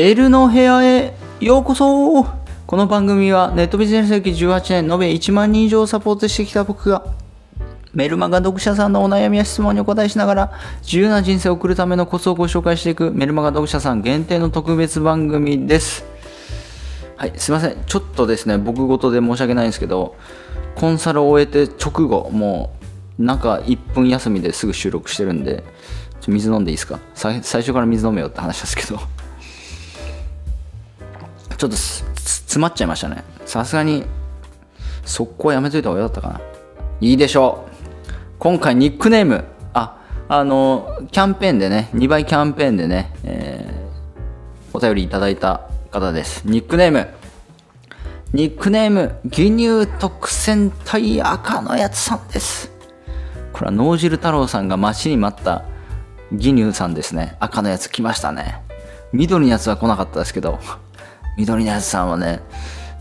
L の部屋へようこそこの番組はネットビジネス歴18年延べ1万人以上をサポートしてきた僕がメルマガ読者さんのお悩みや質問にお答えしながら自由な人生を送るためのコツをご紹介していくメルマガ読者さん限定の特別番組です。はい、すいません。ちょっとですね、僕事で申し訳ないんですけど、コンサルを終えて直後、もう中1分休みですぐ収録してるんで、ちょ水飲んでいいですか最初から水飲めよって話ですけど。ちょっと詰まっちゃいましたねさすがに速攻やめといた方が良かったかないいでしょう今回ニックネームああのキャンペーンでね2倍キャンペーンでね、えー、お便りいただいた方ですニックネームニックネーム牛乳特選隊赤のやつさんですこれは脳汁太郎さんが待ちに待った義乳さんですね赤のやつ来ましたね緑のやつは来なかったですけど緑のやつさんはね、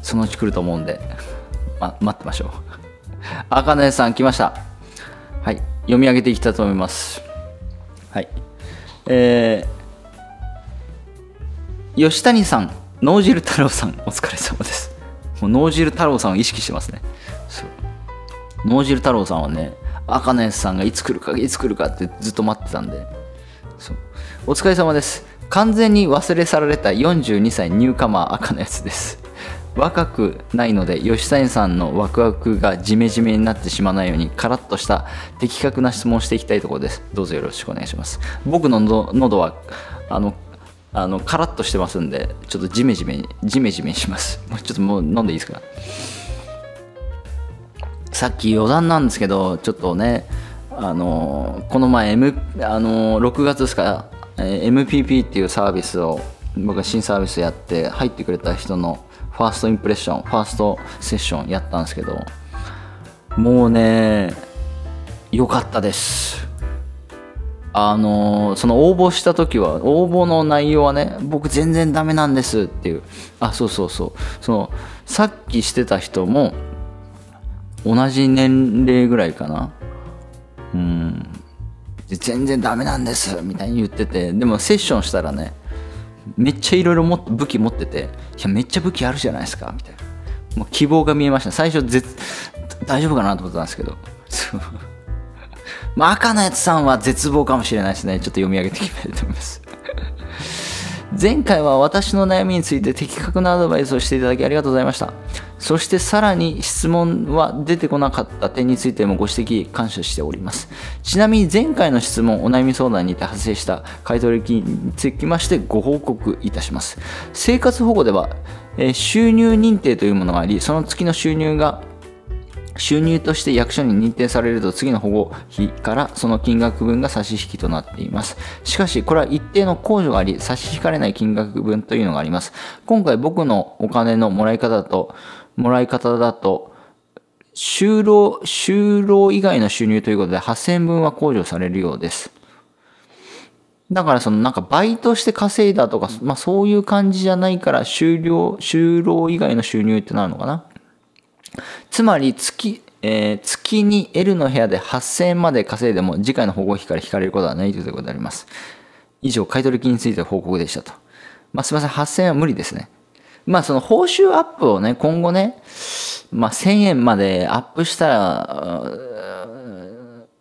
そのうち来ると思うんで、ま、待ってましょう。あかねさん来ました。はい。読み上げていきたいと思います。はい。えー、吉谷さん、脳汁太郎さん、お疲れ様です。もう脳汁太郎さんを意識してますね。脳汁太郎さんはね、赤のやさんがいつ来るか、いつ来るかってずっと待ってたんで、そうお疲れ様です。完全に忘れ去られた42歳ニューカマー赤のやつです若くないので吉谷さんのワクワクがジメジメになってしまわないようにカラッとした的確な質問をしていきたいところですどうぞよろしくお願いします僕の喉はあのあのカラッとしてますんでちょっとジメジメジメジメしますちょっともう飲んでいいですかさっき余談なんですけどちょっとねあのこの前、M、あの6月ですか MPP っていうサービスを僕は新サービスやって入ってくれた人のファーストインプレッションファーストセッションやったんですけどもうね良かったですあのその応募した時は応募の内容はね僕全然ダメなんですっていうあそうそうそうそのさっきしてた人も同じ年齢ぐらいかなうん全然ダメなんですみたいに言っててでもセッションしたらねめっちゃいろいろ武器持ってていやめっちゃ武器あるじゃないですかみたいなもう希望が見えました最初大丈夫かなと思ったんですけど ま赤のやつさんは絶望かもしれないですねちょっと読み上げていきたいと思います 前回は私の悩みについて的確なアドバイスをしていただきありがとうございましたそしてさらに質問は出てこなかった点についてもご指摘感謝しております。ちなみに前回の質問、お悩み相談にて発生した回答歴につきましてご報告いたします。生活保護では、え収入認定というものがあり、その月の収入が収入として役所に認定されると次の保護費からその金額分が差し引きとなっています。しかし、これは一定の控除があり、差し引かれない金額分というのがあります。今回僕のお金のもらい方と、もらい方だと、就労、就労以外の収入ということで8000分は控除されるようです。だからそのなんかバイトして稼いだとか、まあそういう感じじゃないから、就労、就労以外の収入ってなるのかなつまり月、えー、月に L の部屋で8000円まで稼いでも次回の保護費から引かれることはないということであります。以上、買取金について報告でしたと。まあすいません、8000円は無理ですね。まあその報酬アップをね、今後ね、まあ1000円までアップしたら、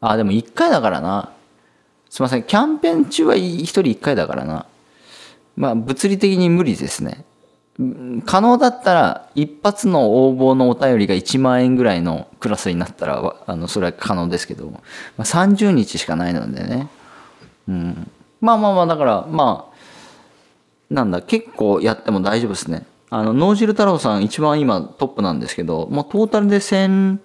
あ、でも1回だからな。すいません、キャンペーン中は1人1回だからな。まあ物理的に無理ですね。可能だったら一発の応募のお便りが1万円ぐらいのクラスになったらあのそれは可能ですけど、まあ、30日しかないのでね、うん、まあまあまあだからまあなんだ結構やっても大丈夫ですねあの脳汁太郎さん一番今トップなんですけど、まあ、トータルで1000、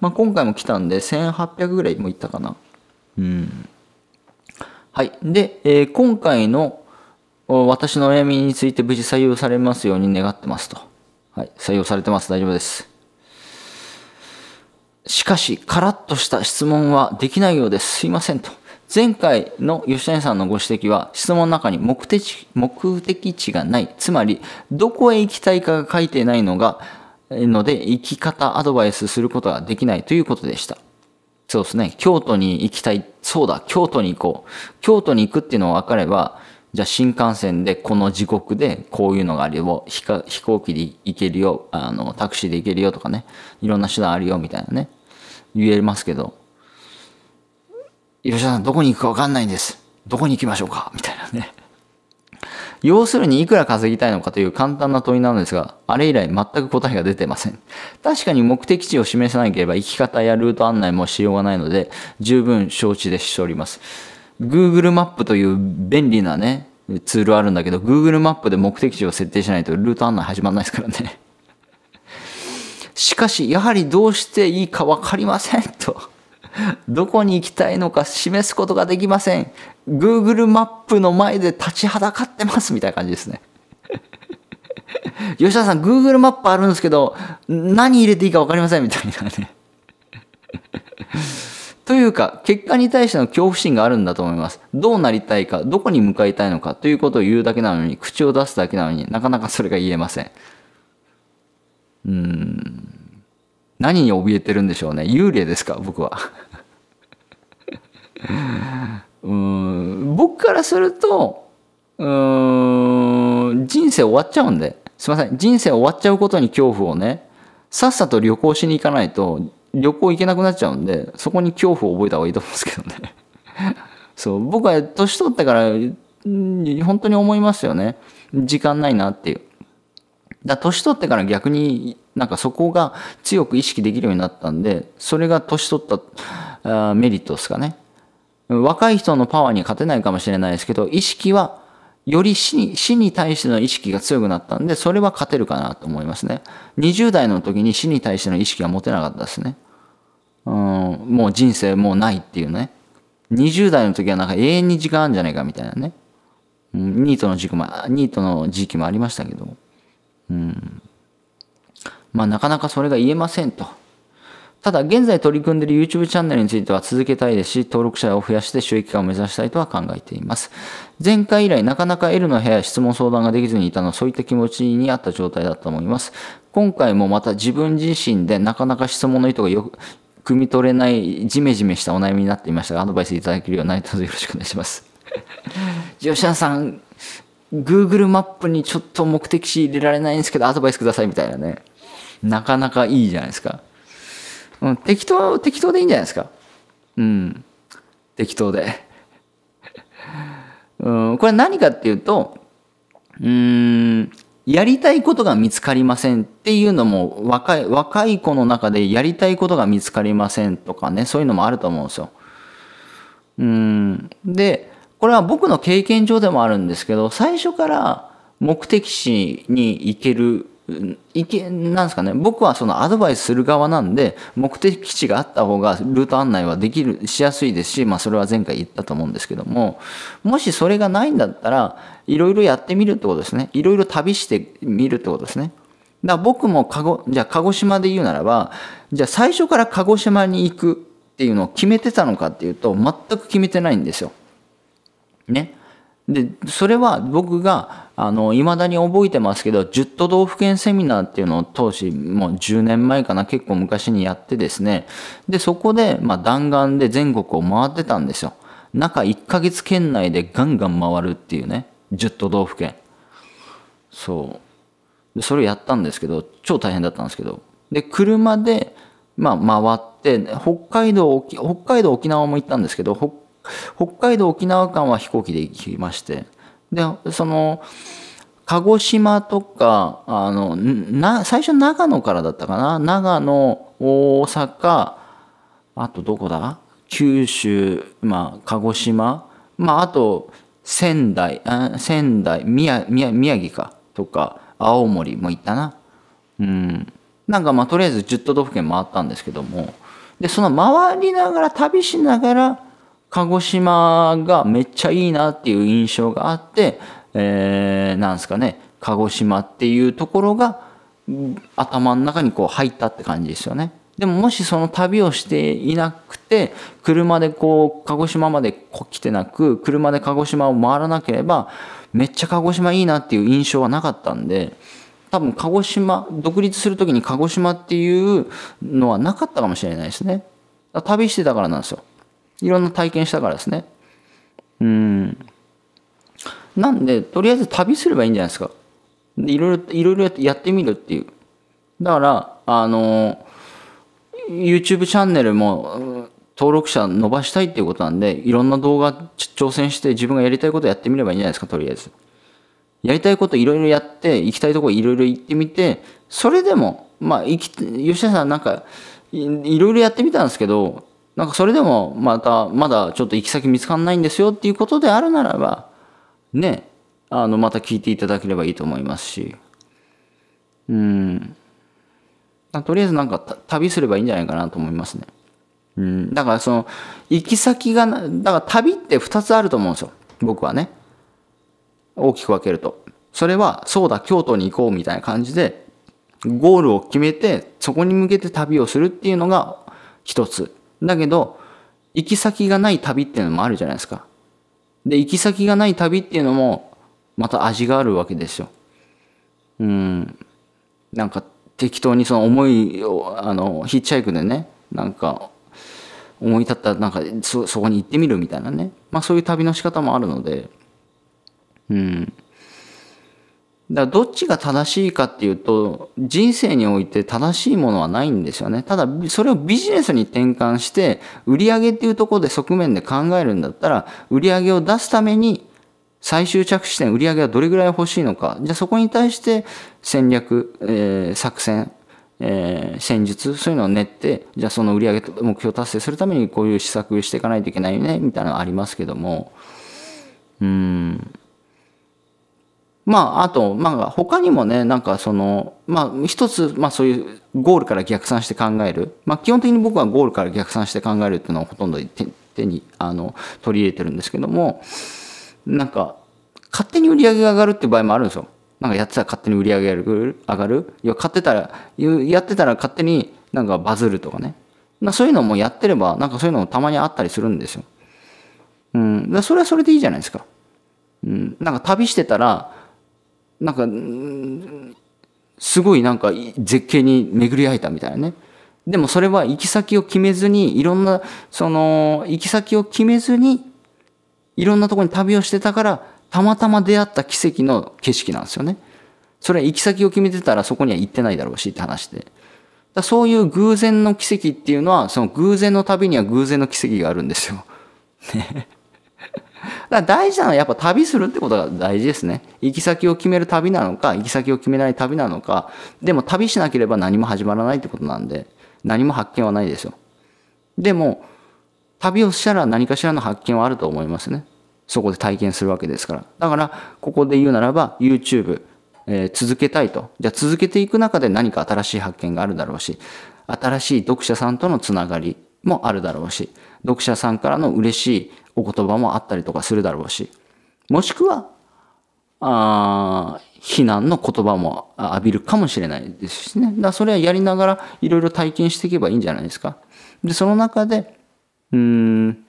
まあ、今回も来たんで1800ぐらいもいったかな。うん。はい。で、えー、今回の私のお悩みについて無事採用されますように願ってますと。はい。採用されてます。大丈夫です。しかし、カラッとした質問はできないようです。すいませんと。前回の吉谷さんのご指摘は質問の中に目的目的地がない。つまり、どこへ行きたいかが書いてないのが、ので、生き方アドバイスすることができないということでした。そうですね。京都に行きたい。そうだ、京都に行こう。京都に行くっていうのが分かれば、じゃあ新幹線でこの時刻でこういうのがあるよ。飛行機で行けるよ。あの、タクシーで行けるよとかね。いろんな手段あるよみたいなね。言えますけど、吉田さん、どこに行くかわかんないんです。どこに行きましょうかみたいなね。要するにいくら稼ぎたいのかという簡単な問いなのですが、あれ以来全く答えが出てません。確かに目的地を示さなければ行き方やルート案内もしようがないので、十分承知でしております。Google マップという便利なね、ツールあるんだけど、Google マップで目的地を設定しないとルート案内始まらないですからね。しかし、やはりどうしていいかわかりませんと。どこに行きたいのか示すことができません。Google マップの前で立ちはだかってますみたいな感じですね。吉田さん、Google マップあるんですけど、何入れていいか分かりませんみたいなね。というか、結果に対しての恐怖心があるんだと思います。どうなりたいか、どこに向かいたいのかということを言うだけなのに、口を出すだけなのになかなかそれが言えません。うん。何に怯えてるんでしょうね幽霊ですか僕は うん僕からするとうん人生終わっちゃうんですいません人生終わっちゃうことに恐怖をねさっさと旅行しに行かないと旅行行けなくなっちゃうんでそこに恐怖を覚えた方がいいと思うんですけどね そう僕は年取ったから本当に思いますよね時間ないなっていうだ年取ってから逆になんかそこが強く意識できるようになったんで、それが年取ったメリットですかね。若い人のパワーに勝てないかもしれないですけど、意識は、より死に死に対しての意識が強くなったんで、それは勝てるかなと思いますね。20代の時に死に対しての意識は持てなかったですね。うん、もう人生もうないっていうね。20代の時はなんか永遠に時間あるんじゃないかみたいなね。ニートの時期も、ニートの時期もありましたけど。うん。まあなかなかそれが言えませんと。ただ、現在取り組んでいる YouTube チャンネルについては続けたいですし、登録者を増やして収益化を目指したいとは考えています。前回以来、なかなか L の部屋や質問相談ができずにいたのは、そういった気持ちにあった状態だと思います。今回もまた自分自身でなかなか質問の意図がよく、汲み取れないジメジメしたお悩みになっていましたが、アドバイスいただけるようになりとよろしくお願いします。ジョシャンさん、Google マップにちょっと目的地入れられないんですけど、アドバイスくださいみたいなね。なかなかいいじゃないですか。うん、適当、適当でいいんじゃないですか。うん。適当で。うん、これ何かっていうと、うん、やりたいことが見つかりませんっていうのも若い、若い子の中でやりたいことが見つかりませんとかね、そういうのもあると思うんですよ。うん。で、これは僕の経験上でもあるんですけど、最初から目的地に行ける、行け、なんですかね、僕はそのアドバイスする側なんで、目的地があった方がルート案内はできる、しやすいですし、まあそれは前回言ったと思うんですけども、もしそれがないんだったら、いろいろやってみるってことですね。いろいろ旅してみるってことですね。だから僕もかご、じゃあ鹿児島で言うならば、じゃあ最初から鹿児島に行くっていうのを決めてたのかっていうと、全く決めてないんですよ。ね。でそれは僕がいまだに覚えてますけど10都道府県セミナーっていうのを当時もう10年前かな結構昔にやってですねでそこで、まあ、弾丸で全国を回ってたんですよ中1ヶ月圏内でガンガン回るっていうね10都道府県そうでそれをやったんですけど超大変だったんですけどで車で、まあ、回って北海道北海道沖縄も行ったんですけど北北海道沖縄間は飛行機で行きましてでその鹿児島とかあのな最初長野からだったかな長野大阪あとどこだ九州、まあ、鹿児島、まあ、あと仙台仙台宮城かとか青森も行ったなうんなんかまあとりあえず10都道府県回ったんですけどもでその回りながら旅しながら鹿児島がめっちゃいいなっていう印象があって、えー、なんですかね、鹿児島っていうところが頭の中にこう入ったって感じですよね。でももしその旅をしていなくて、車でこう、鹿児島まで来てなく、車で鹿児島を回らなければ、めっちゃ鹿児島いいなっていう印象はなかったんで、多分鹿児島、独立する時に鹿児島っていうのはなかったかもしれないですね。旅してたからなんですよ。いろんな体験したからですね。うん。なんで、とりあえず旅すればいいんじゃないですか。いろいろ、いろいろやってみるっていう。だから、あの、YouTube チャンネルも登録者伸ばしたいっていうことなんで、いろんな動画挑戦して自分がやりたいことやってみればいいんじゃないですか、とりあえず。やりたいこといろいろやって、行きたいとこいろいろ行ってみて、それでも、まあ、行き、吉田さんなんか、いろいろやってみたんですけど、なんかそれでもまたまだちょっと行き先見つかんないんですよっていうことであるならばねあのまた聞いていただければいいと思いますしうんとりあえずなんか旅すればいいんじゃないかなと思いますね。うん、だからその行き先がな、だから旅って二つあると思うんですよ僕はね大きく分けるとそれはそうだ京都に行こうみたいな感じでゴールを決めてそこに向けて旅をするっていうのが一つだけど、行き先がない旅っていうのもあるじゃないですか。で、行き先がない旅っていうのも、また味があるわけですよ。うん。なんか、適当にその思いを、あの、ヒッチハイクでね、なんか、思い立ったら、なんかそ、そこに行ってみるみたいなね。まあ、そういう旅の仕方もあるので、うん。だからどっちが正しいかっていうと、人生において正しいものはないんですよね。ただ、それをビジネスに転換して、売り上げっていうところで側面で考えるんだったら、売り上げを出すために、最終着地点、売り上げはどれぐらい欲しいのか。じゃあそこに対して戦略、えー、作戦、えー、戦術、そういうのを練って、じゃあその売り上げ目標達成するためにこういう施策していかないといけないよね、みたいなのがありますけども。うん。まあ、あと、まあ、他にもね、なんかその、まあ、一つ、まあそういうゴールから逆算して考える。まあ、基本的に僕はゴールから逆算して考えるっていうのをほとんど手に、あの、取り入れてるんですけども、なんか、勝手に売り上げが上がるっていう場合もあるんですよ。なんかやってたら勝手に売り上げが上がる。いや、買ってたら、やってたら勝手になんかバズるとかね。まあ、そういうのもやってれば、なんかそういうのもたまにあったりするんですよ。うん。それはそれでいいじゃないですか。うん。なんか旅してたら、なんかすごいなんか絶景に巡り合えたみたいなねでもそれは行き先を決めずにいろんなその行き先を決めずにいろんなとこに旅をしてたからたまたま出会った奇跡の景色なんですよねそれは行き先を決めてたらそこには行ってないだろうしって話でだそういう偶然の奇跡っていうのはその偶然の旅には偶然の奇跡があるんですよねだから大事なのはやっぱ旅するってことが大事ですね。行き先を決める旅なのか、行き先を決めない旅なのか、でも旅しなければ何も始まらないってことなんで、何も発見はないですよ。でも、旅をしたら何かしらの発見はあると思いますね。そこで体験するわけですから。だから、ここで言うならば、YouTube、えー、続けたいと。じゃあ続けていく中で何か新しい発見があるだろうし、新しい読者さんとのつながりもあるだろうし、読者さんからの嬉しいお言葉もあったりとかするだろうし、もしくは、あ非難の言葉も浴びるかもしれないですしね。だからそれはやりながらいろいろ体験していけばいいんじゃないですか。で、その中で、うん、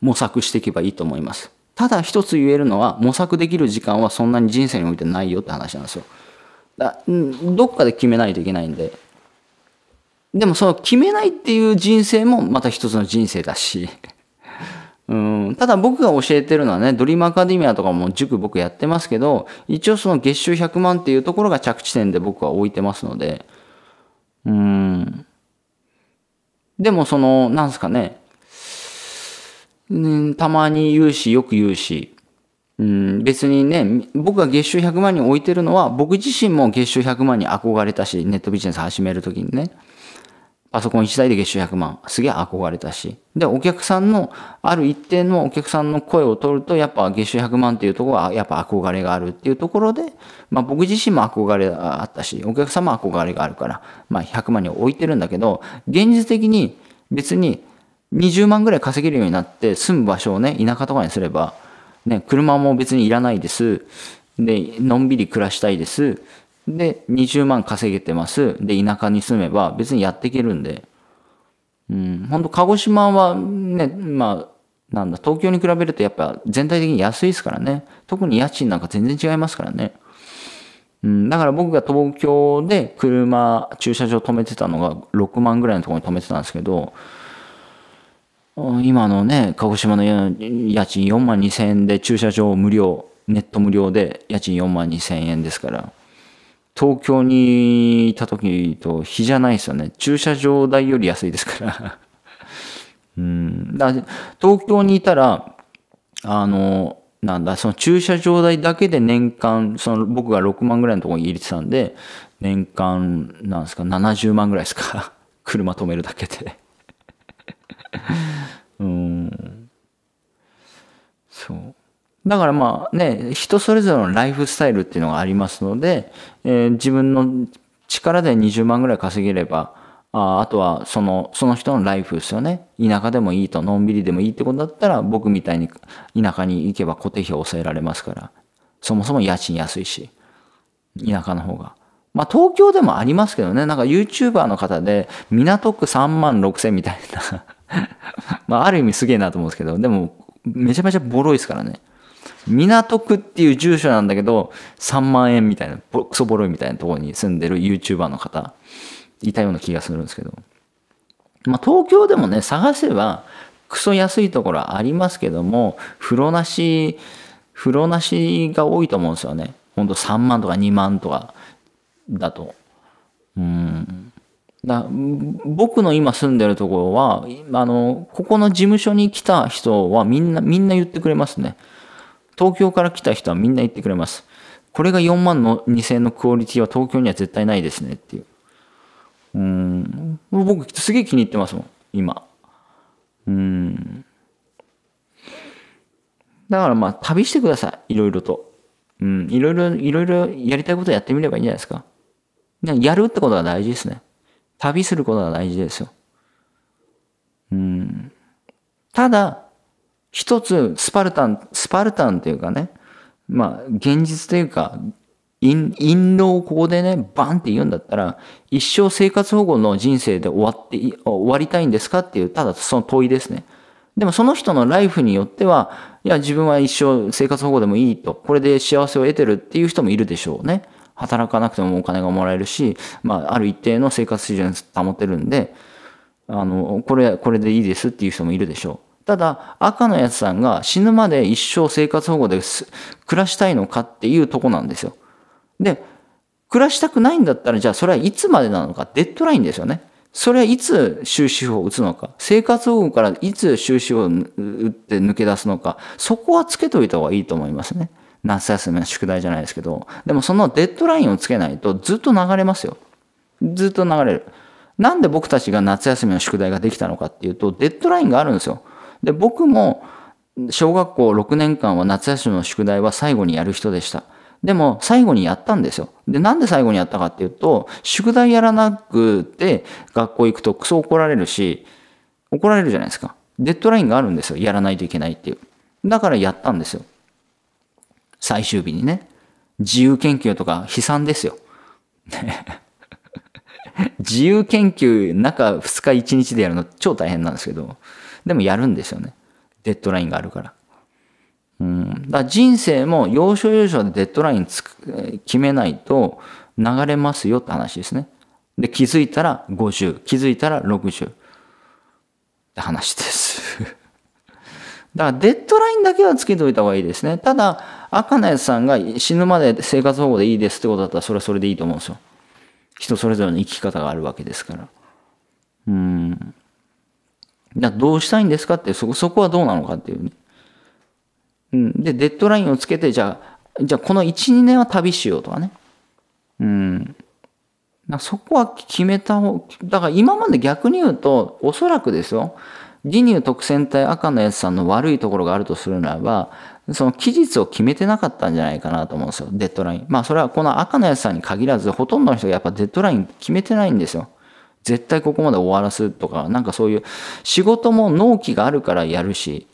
模索していけばいいと思います。ただ一つ言えるのは、模索できる時間はそんなに人生においてないよって話なんですよ。だどっかで決めないといけないんで。でもその決めないっていう人生もまた一つの人生だし。うん、ただ僕が教えてるのはね、ドリームアカデミアとかも塾僕やってますけど、一応その月収100万っていうところが着地点で僕は置いてますので、うん。でもその、なんすかね、うん、たまに言うし、よく言うし、うん、別にね、僕が月収100万に置いてるのは、僕自身も月収100万に憧れたし、ネットビジネス始めるときにね。パソコン1台で月収100万。すげえ憧れたし。で、お客さんの、ある一定のお客さんの声を取ると、やっぱ月収100万っていうところは、やっぱ憧れがあるっていうところで、まあ僕自身も憧れがあったし、お客様憧れがあるから、まあ100万に置いてるんだけど、現実的に別に20万ぐらい稼げるようになって、住む場所をね、田舎とかにすれば、ね、車も別にいらないです。で、のんびり暮らしたいです。で、20万稼げてます。で、田舎に住めば別にやっていけるんで。うん、本当鹿児島はね、まあ、なんだ、東京に比べるとやっぱ全体的に安いですからね。特に家賃なんか全然違いますからね。うん、だから僕が東京で車、駐車場止めてたのが6万ぐらいのところに止めてたんですけど、今のね、鹿児島の家賃4万2千円で駐車場無料、ネット無料で家賃4万2千円ですから、東京にいた時と比じゃないですよね。駐車場代より安いですから。うん。だ東京にいたら、あの、なんだ、その駐車場代だけで年間、その僕が6万ぐらいのところに入れてたんで、年間、なんですか、70万ぐらいですか。車止めるだけで うん。そう。だからまあね、人それぞれのライフスタイルっていうのがありますので、えー、自分の力で20万ぐらい稼げれば、ああとはそのその人のライフですよね。田舎でもいいと、のんびりでもいいってことだったら、僕みたいに田舎に行けば固定費を抑えられますから、そもそも家賃安いし、田舎の方が。まあ東京でもありますけどね、なんか YouTuber の方で港区3万6千みたいな まあある意味すげえなと思うんですけど、でもめちゃめちゃボロいですからね。港区っていう住所なんだけど、3万円みたいな、クソボロいみたいなところに住んでる YouTuber の方、いたような気がするんですけど。まあ、東京でもね、探せば、クソ安いところありますけども、風呂なし、風呂なしが多いと思うんですよね。ほんと3万とか2万とかだと。うん。だ僕の今住んでるところは、あの、ここの事務所に来た人はみんな、みんな言ってくれますね。東京から来た人はみんな言ってくれます。これが4万の2000円のクオリティは東京には絶対ないですねっていう。うん。僕すげえ気に入ってますもん、今。うん。だからまあ旅してください、いろいろと。うん。いろいろ、いろいろやりたいことやってみればいいんじゃないですか。やるってことが大事ですね。旅することが大事ですよ。うん。ただ、一つスパルタン、スパルタンというかね、まあ、現実というか、陰陰謀をここでね、バンって言うんだったら、一生生活保護の人生で終わって、終わりたいんですかっていう、ただその問いですね。でもその人のライフによっては、いや、自分は一生生活保護でもいいと、これで幸せを得てるっていう人もいるでしょうね。働かなくてもお金がもらえるし、まあ、ある一定の生活水準保てるんで、あの、これ、これでいいですっていう人もいるでしょう。ただ、赤のやつさんが死ぬまで一生生活保護で暮らしたいのかっていうとこなんですよ。で、暮らしたくないんだったら、じゃあそれはいつまでなのか、デッドラインですよね。それはいつ終止符を打つのか、生活保護からいつ終止符を打って抜け出すのか、そこはつけといた方がいいと思いますね。夏休みの宿題じゃないですけど。でもそのデッドラインをつけないとずっと流れますよ。ずっと流れる。なんで僕たちが夏休みの宿題ができたのかっていうと、デッドラインがあるんですよ。で、僕も小学校6年間は夏休みの宿題は最後にやる人でした。でも最後にやったんですよ。で、なんで最後にやったかっていうと、宿題やらなくて学校行くとクソ怒られるし、怒られるじゃないですか。デッドラインがあるんですよ。やらないといけないっていう。だからやったんですよ。最終日にね。自由研究とか悲惨ですよ。自由研究中2日1日でやるの超大変なんですけど。でもやるんですよね。デッドラインがあるから。うん、だ人生も要所要所でデッドラインつく決めないと流れますよって話ですね。で、気づいたら50、気づいたら60って話です。だからデッドラインだけはつけといた方がいいですね。ただ、赤のやつさんが死ぬまで生活保護でいいですってことだったらそれはそれでいいと思うんですよ。人それぞれの生き方があるわけですから。うん。だどうしたいんですかってそこ、そこはどうなのかっていうね。うん。で、デッドラインをつけて、じゃあ、じゃあこの1、2年は旅しようとかね。うん。だそこは決めた方、だから今まで逆に言うと、おそらくですよ。ギニュー特選隊赤のやつさんの悪いところがあるとするならば、その期日を決めてなかったんじゃないかなと思うんですよ、デッドライン。まあそれはこの赤のやつさんに限らず、ほとんどの人がやっぱデッドライン決めてないんですよ。絶対ここまで終わらすとか、なんかそういう仕事も納期があるからやるし、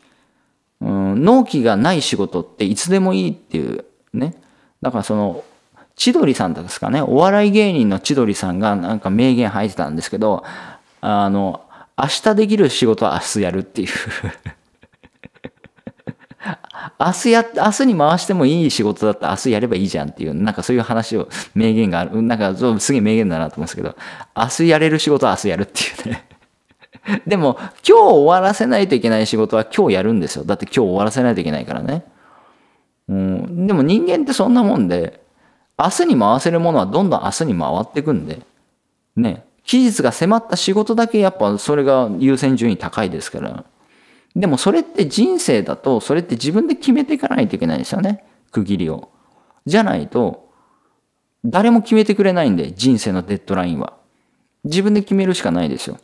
うん、納期がない仕事っていつでもいいっていうね。だからその、千鳥さんですかね、お笑い芸人の千鳥さんがなんか名言吐いてたんですけど、あの、明日できる仕事は明日やるっていう明日や、明日に回してもいい仕事だったら明日やればいいじゃんっていう、なんかそういう話を、名言がある、なんかそうすげえ名言だなと思うんですけど、明日やれる仕事は明日やるっていうね。でも、今日終わらせないといけない仕事は今日やるんですよ。だって今日終わらせないといけないからね。うん、でも人間ってそんなもんで、明日に回せるものはどんどん明日に回っていくんで、ね、期日が迫った仕事だけやっぱそれが優先順位高いですから。でもそれって人生だと、それって自分で決めていかないといけないんですよね。区切りを。じゃないと、誰も決めてくれないんで、人生のデッドラインは。自分で決めるしかないですよ。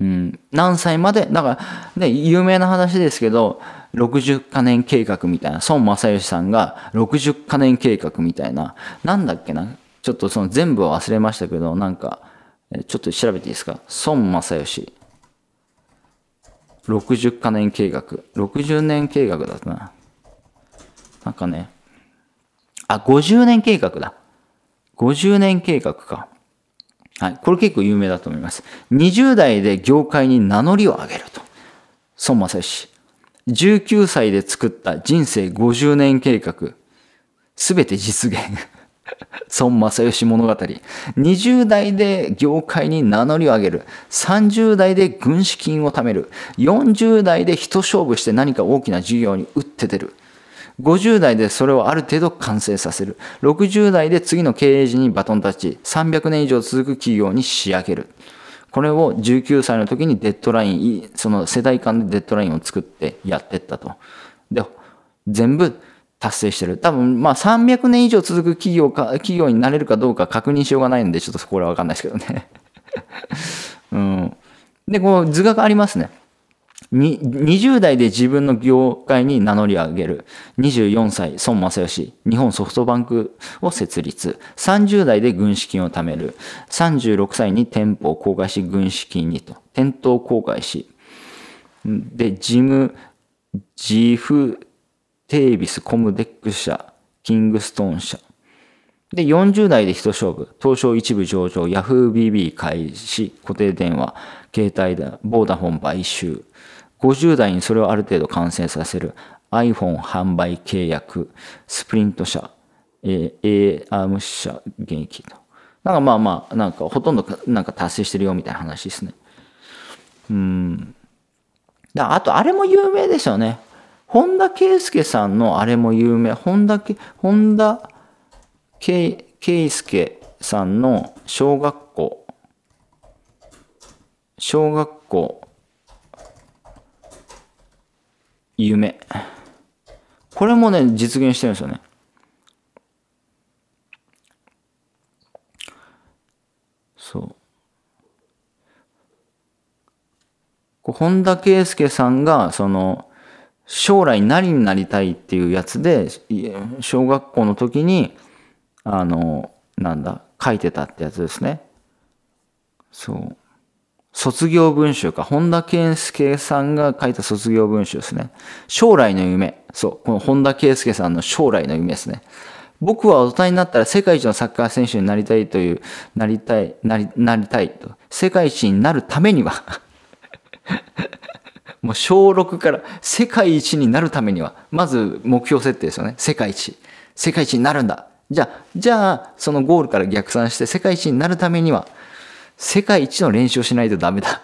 うん。何歳まで、だから、ね、有名な話ですけど、60カ年計画みたいな、孫正義さんが60カ年計画みたいな、なんだっけな、ちょっとその全部は忘れましたけど、なんか、ちょっと調べていいですか孫正義。60カ年計画。60年計画だな。なんかね、あ、50年計画だ。50年計画か。はい。これ結構有名だと思います。20代で業界に名乗りを上げると。孫正義。19歳で作った人生50年計画。すべて実現。孫正義物語。20代で業界に名乗りを上げる。30代で軍資金を貯める。40代で人勝負して何か大きな事業に打って出る。50代でそれをある程度完成させる。60代で次の経営陣にバトンタッチ。300年以上続く企業に仕上げる。これを19歳の時にデッドライン、その世代間でデッドラインを作ってやってったと。で、全部達成してる。多分、まあ300年以上続く企業か、企業になれるかどうか確認しようがないんで、ちょっとそこらわかんないですけどね。うん。で、こう図がありますね。に20代で自分の業界に名乗り上げる。24歳、孫正義。日本ソフトバンクを設立。30代で軍資金を貯める。36歳に店舗を公開し、軍資金にと。店頭公開し。で、事務、自負、テイビス、コムデック社、キングストン社。で、40代で一勝負、東証一部上場、ヤフー BB 開始、固定電話、携帯だ、ボーダフォン買収。50代にそれをある程度完成させる、iPhone 販売契約、スプリント社、えー、a m 社、現役と。なんかまあまあ、なんかほとんどなんか達成してるよみたいな話ですね。うん。あと、あれも有名ですよね。本田圭佑さんのあれも有名、本田、本田圭佑さんの小学校、小学校、夢。これもね、実現してるんですよね。そう。本田圭佑さんが、その、将来何になりたいっていうやつで、小学校の時に、あの、なんだ、書いてたってやつですね。そう。卒業文集か。本田圭佑さんが書いた卒業文集ですね。将来の夢。そう。この本田圭佑さんの将来の夢ですね。僕は大人になったら世界一のサッカー選手になりたいという、なりたい、なり、なりたいと。世界一になるためにはもう小6から世界一になるためには、まず目標設定ですよね。世界一。世界一になるんだ。じゃあ、じゃあ、そのゴールから逆算して世界一になるためには、世界一の練習をしないとダメだ。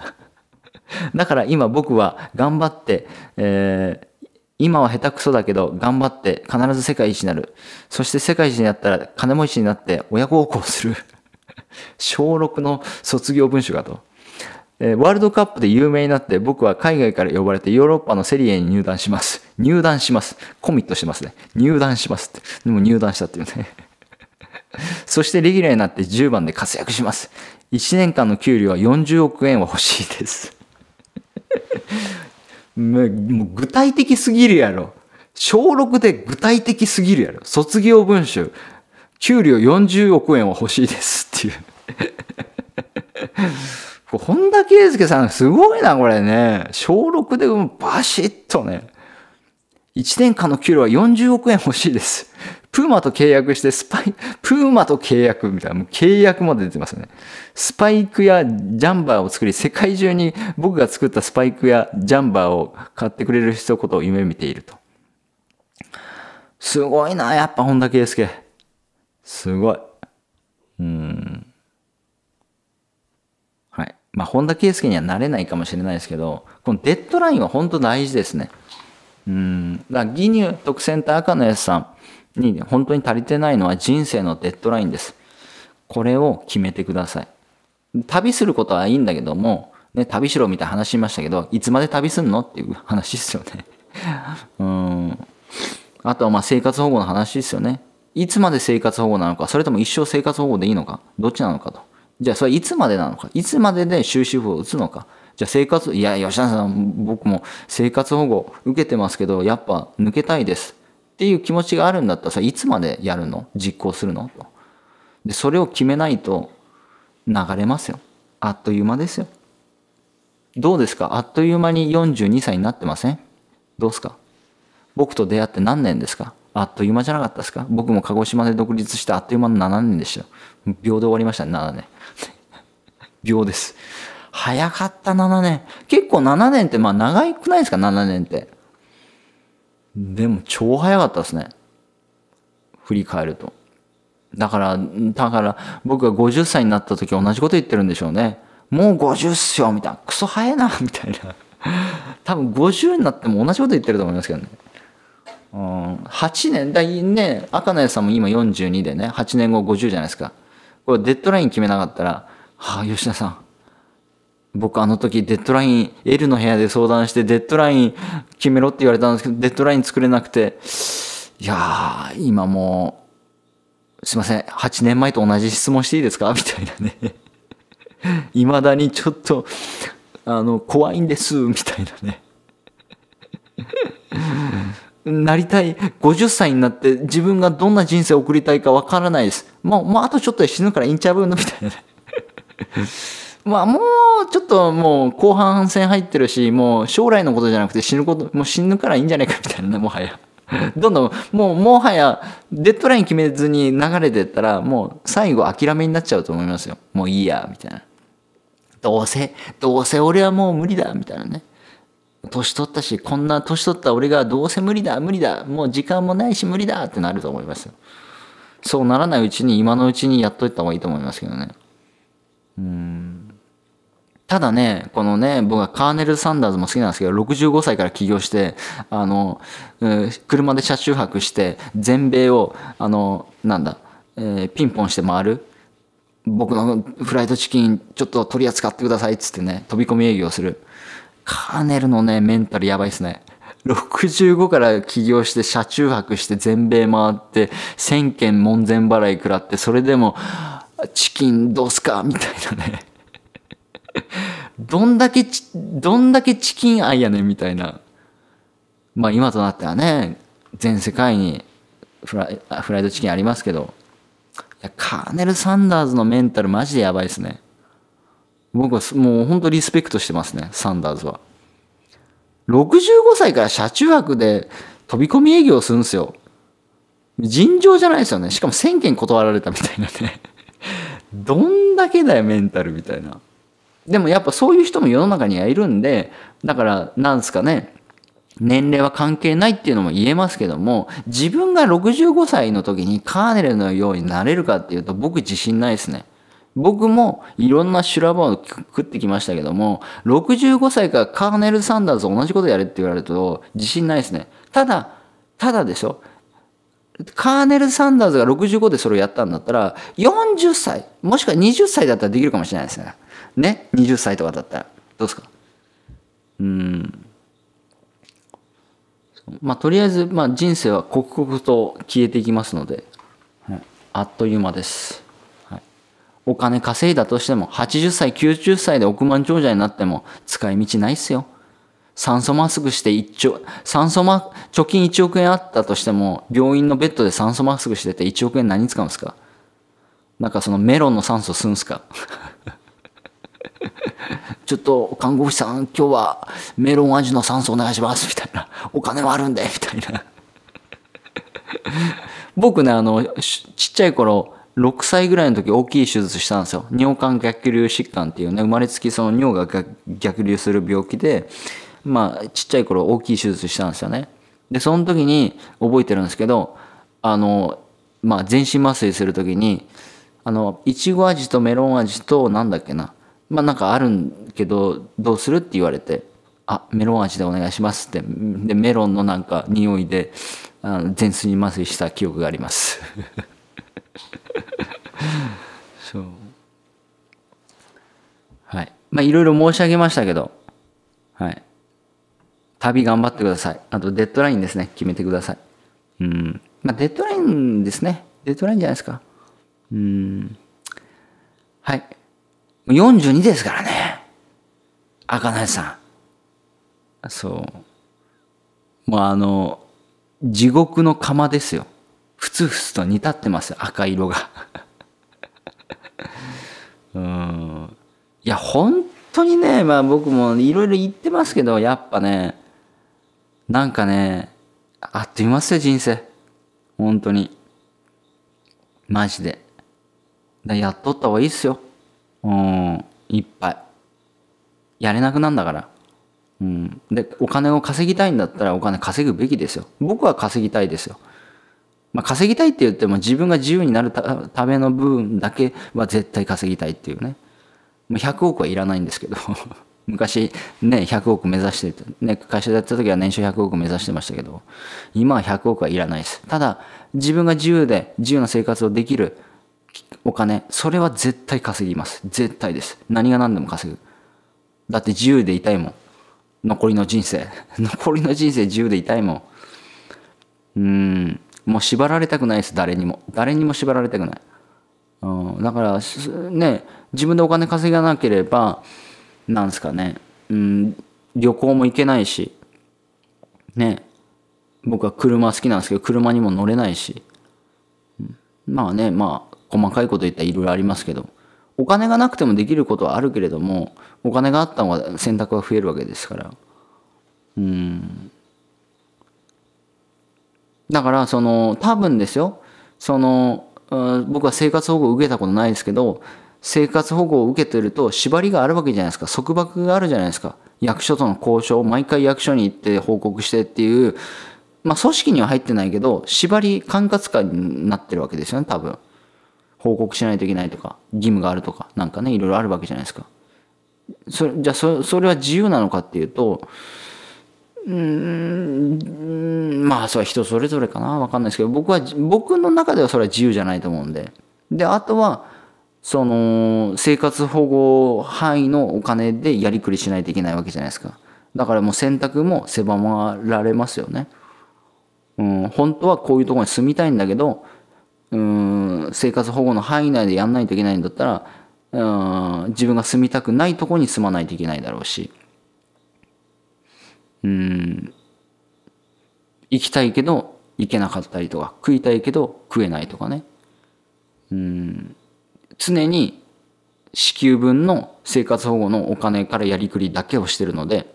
だから今僕は頑張って、えー、今は下手くそだけど頑張って必ず世界一になる。そして世界一になったら金持ちになって親孝行する。小6の卒業文集かと。えワールドカップで有名になって僕は海外から呼ばれてヨーロッパのセリエに入団します。入団します。コミットしてますね。入団しますって。でも入団したっていうね。そしてレギュラーになって10番で活躍します。1年間の給料は40億円は欲しいです。もう具体的すぎるやろ。小6で具体的すぎるやろ。卒業文集。給料40億円は欲しいですっていう。本田圭佑さんすごいな、これね。小6でバシッとね。1年間の給料は40億円欲しいです。プーマと契約して、スパイ、プーマと契約みたいな、もう契約まで出てますね。スパイクやジャンバーを作り、世界中に僕が作ったスパイクやジャンバーを買ってくれる人のことを夢見ていると。すごいな、やっぱ本田圭佑。すごい。うん。まあ、本田圭佑にはなれないかもしれないですけど、このデッドラインは本当大事ですね。うん。だから、ギニュー特選と赤のやつさんに本当に足りてないのは人生のデッドラインです。これを決めてください。旅することはいいんだけども、ね、旅しろみたいな話しましたけど、いつまで旅すんのっていう話ですよね。うん。あとはま生活保護の話ですよね。いつまで生活保護なのか、それとも一生生活保護でいいのか、どっちなのかと。じゃあそれいつまでなのかいつまでで収支符を打つのかじゃあ生活いや吉田さん僕も生活保護受けてますけどやっぱ抜けたいですっていう気持ちがあるんだったらそれいつまでやるの実行するのとでそれを決めないと流れますよあっという間ですよどうですかあっという間に42歳になってませんどうですか僕と出会って何年ですかあっという間じゃなかったですか僕も鹿児島で独立してあっという間の7年でした秒で終わりましたね、7年。秒です。早かった7年。結構7年ってまあ長くないですか ?7 年って。でも超早かったですね。振り返ると。だから、だから僕が50歳になった時同じこと言ってるんでしょうね。もう50っすよみたいな。クソ早いなみたいな。多分50になっても同じこと言ってると思いますけどね。うん、8年だね赤名さんも今42でね8年後50じゃないですかこれデッドライン決めなかったら「はあ吉田さん僕あの時デッドライン L の部屋で相談してデッドライン決めろって言われたんですけどデッドライン作れなくていや今もうすいません8年前と同じ質問していいですか? 」みたいなね未だにちょっとあの怖いんですみたいなねなりたい、50歳になって自分がどんな人生を送りたいかわからないです。もう、もうあとちょっとで死ぬからインチャブのみたいなね。まあもうちょっともう後半戦入ってるし、もう将来のことじゃなくて死ぬこと、もう死ぬからいいんじゃないかみたいなね、もはや。どんどん、もう、もはや、デッドライン決めずに流れてったら、もう、最後諦めになっちゃうと思いますよ。もういいや、みたいな。どうせ、どうせ俺はもう無理だ、みたいなね。年取ったし、こんな年取った俺がどうせ無理だ、無理だ、もう時間もないし無理だってなると思いますよ。そうならないうちに今のうちにやっといた方がいいと思いますけどね。うん。ただね、このね、僕はカーネル・サンダーズも好きなんですけど、65歳から起業して、あの、車で車中泊して、全米を、あの、なんだ、えー、ピンポンして回る僕のフライドチキンちょっと取り扱ってくださいっつってね飛び込み営業するカーネルのね、メンタルやばいっすね。65から起業して車中泊して全米回って1000件門前払い食らってそれでもチキンどうすかみたいなねどんだけどんだけチキン愛やねんみたいなまあ今となってはね全世界にフライフライドチキンありますけどいやカーネル・サンダーズのメンタルマジでやばいですね僕はもう本当リスペクトしてますね、サンダーズは。65歳から車中泊で飛び込み営業するんですよ。尋常じゃないですよね。しかも1000件断られたみたいなね。どんだけだよ、メンタルみたいな。でもやっぱそういう人も世の中にはいるんで、だからなんですかね、年齢は関係ないっていうのも言えますけども、自分が65歳の時にカーネルのようになれるかっていうと僕自信ないですね。僕もいろんな修羅場を食ってきましたけども、65歳からカーネル・サンダース同じことやれって言われると自信ないですね。ただ、ただでしょカーネル・サンダーズが65でそれをやったんだったら、40歳、もしくは20歳だったらできるかもしれないですね。ね ?20 歳とかだったら。どうですかうん。まあ、とりあえず、まあ、人生は刻々と消えていきますので、あっという間です。お金稼いだとしても、80歳、90歳で億万長者になっても、使い道ないっすよ。酸素マスクして1兆、酸素マ、貯金1億円あったとしても、病院のベッドで酸素マスクしてて1億円何使うんすかなんかそのメロンの酸素吸うんすか ちょっと看護師さん、今日はメロン味の酸素お願いします、みたいな。お金はあるんで、みたいな。僕ね、あの、ちっちゃい頃、6歳ぐらいの時大きい手術したんですよ。尿管逆流疾患っていうね、生まれつきその尿が逆流する病気で、まあ、ちっちゃい頃大きい手術したんですよね。で、その時に覚えてるんですけど、あの、まあ、全身麻酔する時に、あの、いちご味とメロン味と、なんだっけな、まあ、なんかあるんけど、どうするって言われて、あ、メロン味でお願いしますって、で、メロンのなんか匂いで、あの全身麻酔した記憶があります。そうはいまあいろいろ申し上げましたけどはい旅頑張ってくださいあとデッドラインですね決めてくださいうんまあデッドラインですねデッドラインじゃないですかうんはい42ですからね赤いさんそうもうあの地獄の釜ですよふつふつと煮立ってます赤色が うんいや本当にねまあ僕もいろいろ言ってますけどやっぱねなんかねあっという間っすよ人生本当にマジでやっとった方がいいっすようんいっぱいやれなくなんだからうんでお金を稼ぎたいんだったらお金稼ぐべきですよ僕は稼ぎたいですよまあ、稼ぎたいって言っても自分が自由になるための部分だけは絶対稼ぎたいっていうね。100億はいらないんですけど 昔ね、100億目指してて、ね、会社でやった時は年収100億目指してましたけど、今は100億はいらないです。ただ、自分が自由で自由な生活をできるお金、それは絶対稼ぎます。絶対です。何が何でも稼ぐ。だって自由でいたいもん。残りの人生。残りの人生自由でいたいもん。うん。もう縛られたくないです誰にも誰にも縛られたくない、うん、だからね自分でお金稼がなければなんですかね、うん、旅行も行けないしね僕は車好きなんですけど車にも乗れないし、うん、まあねまあ細かいこと言ったらいろいろありますけどお金がなくてもできることはあるけれどもお金があった方が選択は増えるわけですからうんだからその多分ですよその僕は生活保護を受けたことないですけど生活保護を受けてると縛りがあるわけじゃないですか束縛があるじゃないですか役所との交渉毎回役所に行って報告してっていうまあ組織には入ってないけど縛り管轄下になってるわけですよね多分報告しないといけないとか義務があるとかなんかねいろいろあるわけじゃないですかそれじゃあそれは自由なのかっていうとうん、まあ、それは人それぞれかな。わかんないですけど、僕は、僕の中ではそれは自由じゃないと思うんで。で、あとは、その、生活保護範囲のお金でやりくりしないといけないわけじゃないですか。だからもう選択も狭まられますよね。うん、本当はこういうところに住みたいんだけど、うん、生活保護の範囲内でやんないといけないんだったら、うん、自分が住みたくないところに住まないといけないだろうし。うん行きたいけど行けなかったりとか食いたいけど食えないとかねうん常に支給分の生活保護のお金からやりくりだけをしてるので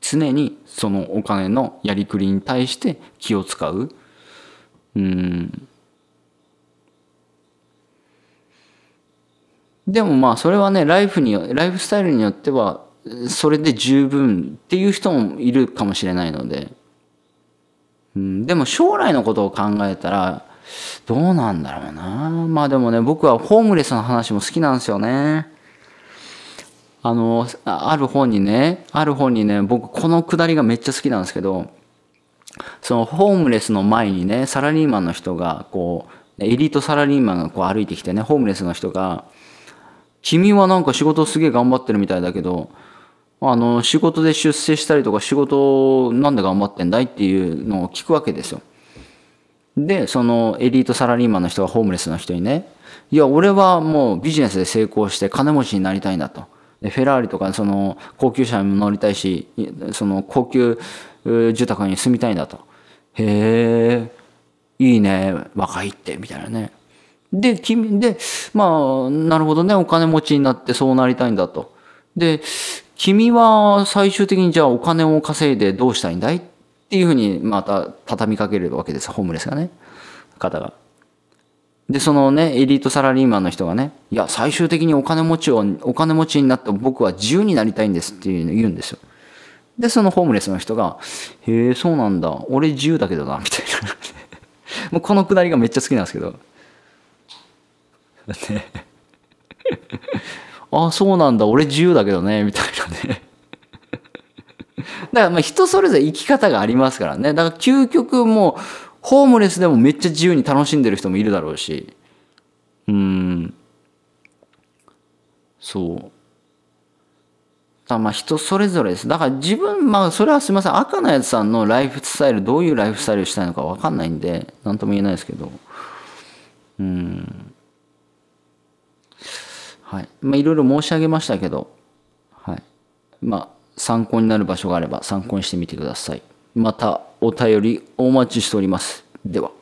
常にそのお金のやりくりに対して気を使ううんでもまあそれはねライフにライフスタイルによってはそれで十分っていう人もいるかもしれないので、うん、でも将来のことを考えたらどうなんだろうなまあでもね僕はホームレスの話も好きなんですよねあのある本にねある本にね僕このくだりがめっちゃ好きなんですけどそのホームレスの前にねサラリーマンの人がこうエリートサラリーマンがこう歩いてきてねホームレスの人が君はなんか仕事すげえ頑張ってるみたいだけど、あの、仕事で出世したりとか、仕事なんで頑張ってんだいっていうのを聞くわけですよ。で、そのエリートサラリーマンの人がホームレスの人にね、いや、俺はもうビジネスで成功して金持ちになりたいんだと。で、フェラーリとか、その、高級車にも乗りたいし、その、高級住宅に住みたいんだと。へえ、いいね、若いって、みたいなね。で、君、で、まあ、なるほどね、お金持ちになってそうなりたいんだと。で、君は最終的にじゃあお金を稼いでどうしたいんだいっていうふうにまた畳みかけるわけですホームレスがね方が。でそのねエリートサラリーマンの人がねいや最終的にお金持ちをお金持ちになって僕は自由になりたいんですっていうの言うんですよ。でそのホームレスの人が「へえそうなんだ俺自由だけどな」みたいな もうこのくだりがめっちゃ好きなんですけど。だってああそうなんだ俺自由だけどねみたいなね だからまあ人それぞれ生き方がありますからねだから究極もうホームレスでもめっちゃ自由に楽しんでる人もいるだろうしうんそうだまあ人それぞれです。だから自分、まあそれはすみません。赤のやつさんのライフスタイル、どういうライフスタイルをしたいのかわかんないんで、なんとも言えないですけど。うん。はい。まあ、いろいろ申し上げましたけど、はい。まあ、参考になる場所があれば参考にしてみてください。またお便りお待ちしております。では。